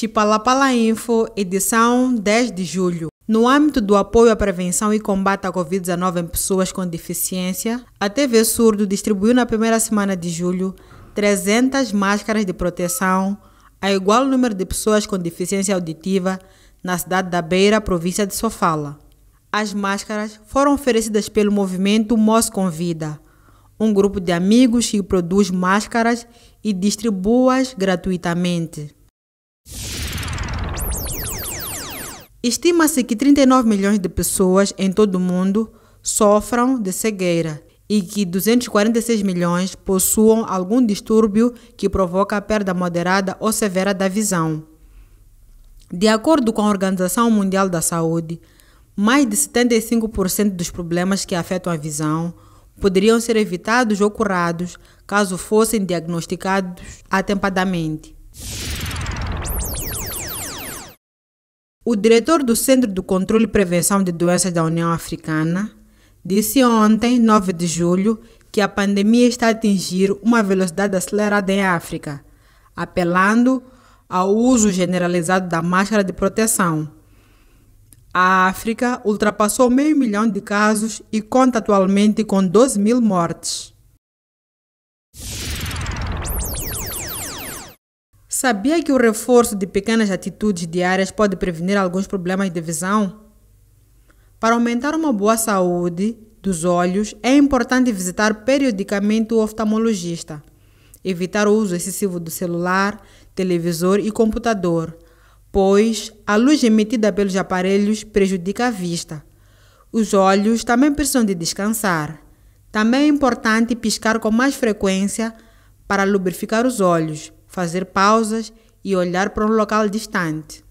Chipalapala Info, edição 10 de julho. No âmbito do apoio à prevenção e combate à Covid-19 em pessoas com deficiência, a TV Surdo distribuiu na primeira semana de julho 300 máscaras de proteção a igual número de pessoas com deficiência auditiva na cidade da Beira, província de Sofala. As máscaras foram oferecidas pelo movimento Mos Convida, um grupo de amigos que produz máscaras e distribui-as gratuitamente. Estima-se que 39 milhões de pessoas em todo o mundo sofram de cegueira e que 246 milhões possuam algum distúrbio que provoca a perda moderada ou severa da visão. De acordo com a Organização Mundial da Saúde, mais de 75% dos problemas que afetam a visão poderiam ser evitados ou curados caso fossem diagnosticados atempadamente. O diretor do Centro de Controle e Prevenção de Doenças da União Africana disse ontem, 9 de julho, que a pandemia está a atingir uma velocidade acelerada em África, apelando ao uso generalizado da máscara de proteção. A África ultrapassou meio milhão de casos e conta atualmente com 12 mil mortes. Sabia que o reforço de pequenas atitudes diárias pode prevenir alguns problemas de visão? Para aumentar uma boa saúde dos olhos, é importante visitar periodicamente o oftalmologista. Evitar o uso excessivo do celular, televisor e computador, pois a luz emitida pelos aparelhos prejudica a vista. Os olhos também precisam de descansar. Também é importante piscar com mais frequência para lubrificar os olhos fazer pausas e olhar para um local distante.